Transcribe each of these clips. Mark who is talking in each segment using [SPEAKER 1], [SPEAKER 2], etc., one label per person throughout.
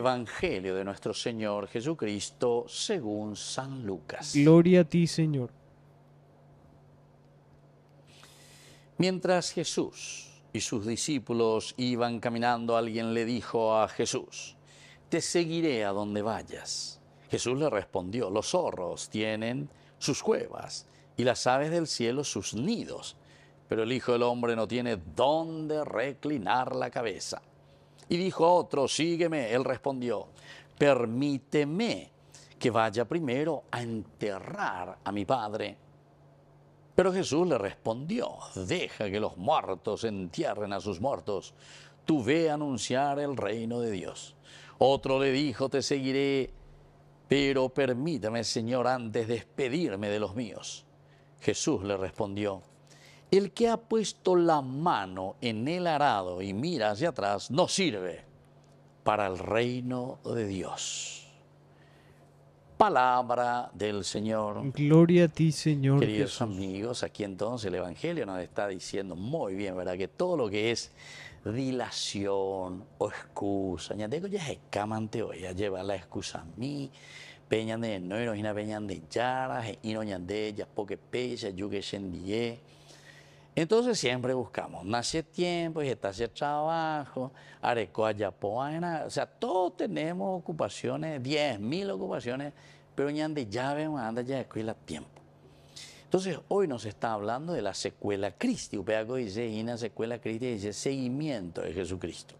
[SPEAKER 1] Evangelio de nuestro Señor Jesucristo según San Lucas. Gloria a ti, Señor. Mientras Jesús y sus discípulos iban caminando, alguien le dijo a Jesús, Te seguiré a donde vayas. Jesús le respondió, Los zorros tienen sus cuevas y las aves del cielo sus nidos, pero el Hijo del Hombre no tiene dónde reclinar la cabeza. Y dijo otro, sígueme. Él respondió, permíteme que vaya primero a enterrar a mi padre. Pero Jesús le respondió, deja que los muertos entierren a sus muertos. Tú ve a anunciar el reino de Dios. Otro le dijo, te seguiré, pero permítame, Señor, antes despedirme de los míos. Jesús le respondió, el que ha puesto la mano en el arado y mira hacia atrás no sirve para el reino de Dios. Palabra del Señor. Gloria a ti, Señor. Queridos amigos, aquí entonces el Evangelio nos está diciendo muy bien, ¿verdad? Que todo lo que es dilación o excusa, ya digo, ya es camante hoy, ya lleva la excusa a mí, peñan de no, y peñan de yaras, y no, ya porque pesa, yo que sendie. Entonces siempre buscamos, nace tiempo, está hacia trabajo, arecoa, yapoana, o sea, todos tenemos ocupaciones, 10.000 ocupaciones, pero ya de llave, anda ya escuela tiempo. Entonces hoy nos está hablando de la secuela Cristi, Upeaco dice, y una secuela Cristi dice seguimiento de Jesucristo.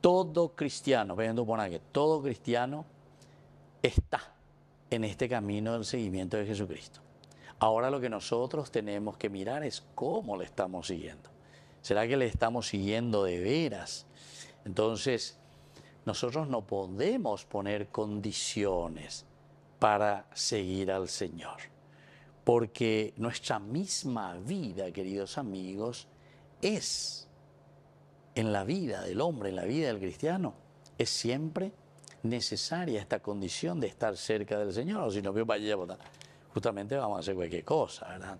[SPEAKER 1] Todo cristiano, viendo por aquí, todo cristiano está en este camino del seguimiento de Jesucristo. Ahora lo que nosotros tenemos que mirar es cómo le estamos siguiendo. ¿Será que le estamos siguiendo de veras? Entonces, nosotros no podemos poner condiciones para seguir al Señor, porque nuestra misma vida, queridos amigos, es en la vida del hombre, en la vida del cristiano, es siempre necesaria esta condición de estar cerca del Señor, o si no, justamente vamos a hacer cualquier cosa, ¿verdad?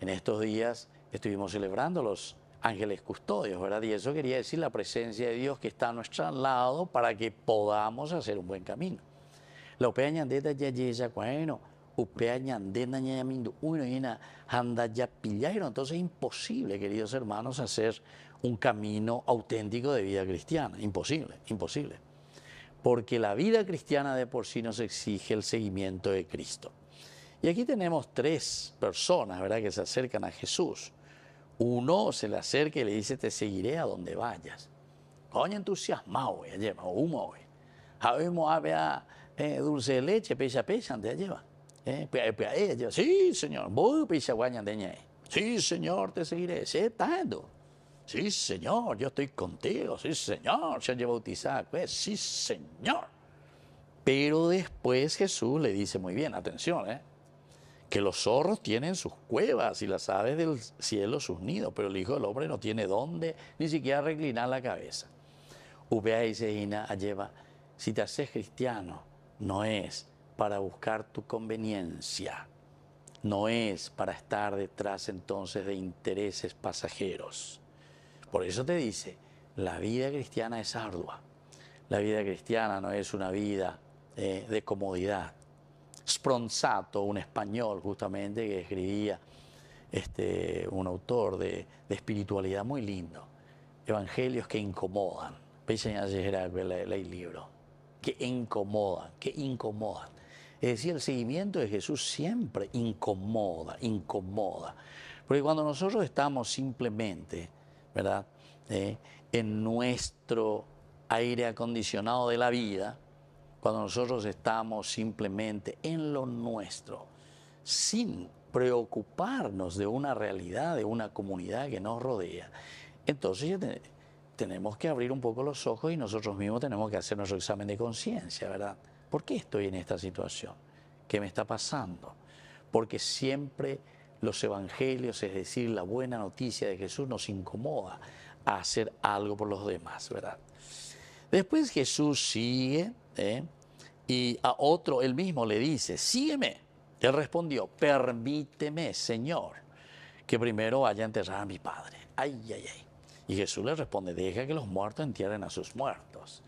[SPEAKER 1] En estos días estuvimos celebrando los ángeles custodios, ¿verdad? Y eso quería decir la presencia de Dios que está a nuestro lado para que podamos hacer un buen camino. La Entonces es imposible, queridos hermanos, hacer un camino auténtico de vida cristiana. Imposible, imposible. Porque la vida cristiana de por sí nos exige el seguimiento de Cristo. Y aquí tenemos tres personas, ¿verdad?, que se acercan a Jesús. Uno se le acerca y le dice, te seguiré a donde vayas. Coño entusiasmado, ya lleva, o humo, Habemos ave eh, dulce de leche, pecha, pecha, te lleva. Eh, sí, señor, voy pesa guaña lleva? Sí, señor, te seguiré. Sí, tanto. Sí, señor, yo estoy contigo. Sí, señor, se han llevado bautizado. Pues, sí, señor. Pero después Jesús le dice, muy bien, atención, ¿eh? que los zorros tienen sus cuevas y las aves del cielo sus nidos, pero el Hijo del Hombre no tiene dónde ni siquiera reclinar la cabeza. dice y a lleva, si te haces cristiano, no es para buscar tu conveniencia, no es para estar detrás entonces de intereses pasajeros. Por eso te dice, la vida cristiana es ardua, la vida cristiana no es una vida eh, de comodidad, Spronzato, un español justamente que escribía este, un autor de, espiritualidad muy lindo. Evangelios que incomodan. veis a leí el libro. Que incomodan, que incomodan. Es decir, el seguimiento de Jesús siempre incomoda, incomoda. Porque cuando nosotros estamos simplemente, ¿verdad? Eh, en nuestro aire acondicionado de la vida, cuando nosotros estamos simplemente en lo nuestro, sin preocuparnos de una realidad, de una comunidad que nos rodea, entonces tenemos que abrir un poco los ojos y nosotros mismos tenemos que hacer nuestro examen de conciencia, ¿verdad? ¿Por qué estoy en esta situación? ¿Qué me está pasando? Porque siempre los evangelios, es decir, la buena noticia de Jesús, nos incomoda a hacer algo por los demás, ¿verdad? Después Jesús sigue ¿eh? y a otro él mismo le dice, sígueme. Él respondió, permíteme, Señor, que primero vaya a enterrar a mi padre. Ay, ay, ay. Y Jesús le responde, deja que los muertos entierren a sus muertos.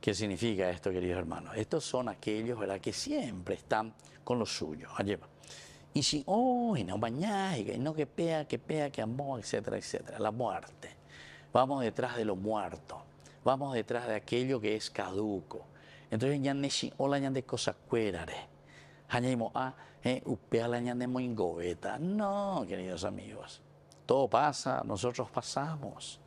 [SPEAKER 1] ¿Qué significa esto, queridos hermanos? Estos son aquellos, ¿verdad?, que siempre están con los suyos. Ah, y si, oh, no mañana, no que pea, que pea, que amó, etcétera, etcétera. La muerte. Vamos detrás de lo muerto. Vamos detrás de aquello que es caduco. Entonces ya neshi ola ñande cosa cuérare. a ah, eh, upeala ñande No, queridos amigos. Todo pasa, nosotros pasamos.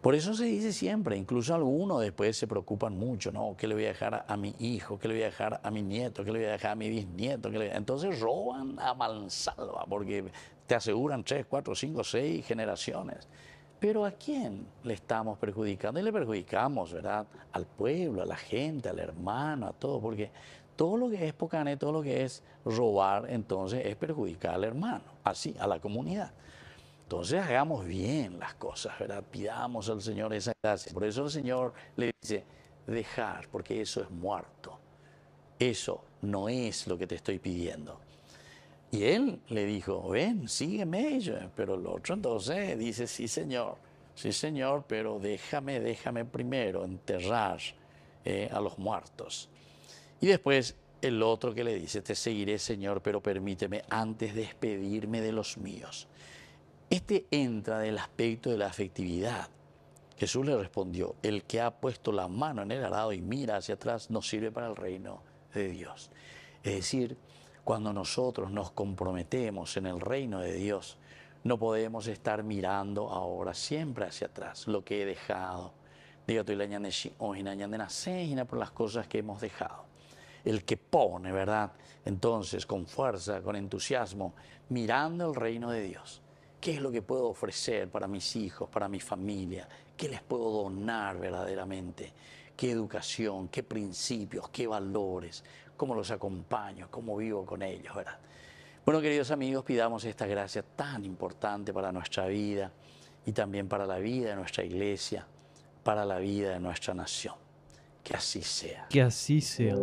[SPEAKER 1] Por eso se dice siempre, incluso algunos después se preocupan mucho, ¿no? ¿Qué le voy a dejar a mi hijo? ¿Qué le voy a dejar a mi nieto? ¿Qué le voy a dejar a mi bisnieto? ¿Qué Entonces roban a mansalva, porque te aseguran tres, cuatro, cinco, seis generaciones. Pero ¿a quién le estamos perjudicando? Y le perjudicamos, ¿verdad? Al pueblo, a la gente, al hermano, a todo, porque todo lo que es pocané, todo lo que es robar, entonces es perjudicar al hermano, así, a la comunidad. Entonces hagamos bien las cosas, ¿verdad? Pidamos al Señor esa gracia. Por eso el Señor le dice, dejar, porque eso es muerto. Eso no es lo que te estoy pidiendo. Y él le dijo, ven, sígueme yo, Pero el otro entonces dice, sí señor, sí señor, pero déjame, déjame primero enterrar eh, a los muertos. Y después el otro que le dice, te seguiré señor, pero permíteme antes despedirme de los míos. Este entra del aspecto de la afectividad. Jesús le respondió, el que ha puesto la mano en el arado y mira hacia atrás no sirve para el reino de Dios. Es decir, cuando nosotros nos comprometemos en el reino de Dios, no podemos estar mirando ahora siempre hacia atrás lo que he dejado. por las cosas que hemos dejado. El que pone, ¿verdad? Entonces, con fuerza, con entusiasmo, mirando el reino de Dios. ¿Qué es lo que puedo ofrecer para mis hijos, para mi familia? ¿Qué les puedo donar verdaderamente? ¿Qué educación, qué principios, qué valores? cómo los acompaño, cómo vivo con ellos, ¿verdad? Bueno, queridos amigos, pidamos esta gracia tan importante para nuestra vida y también para la vida de nuestra iglesia, para la vida de nuestra nación. Que así sea. Que así sea.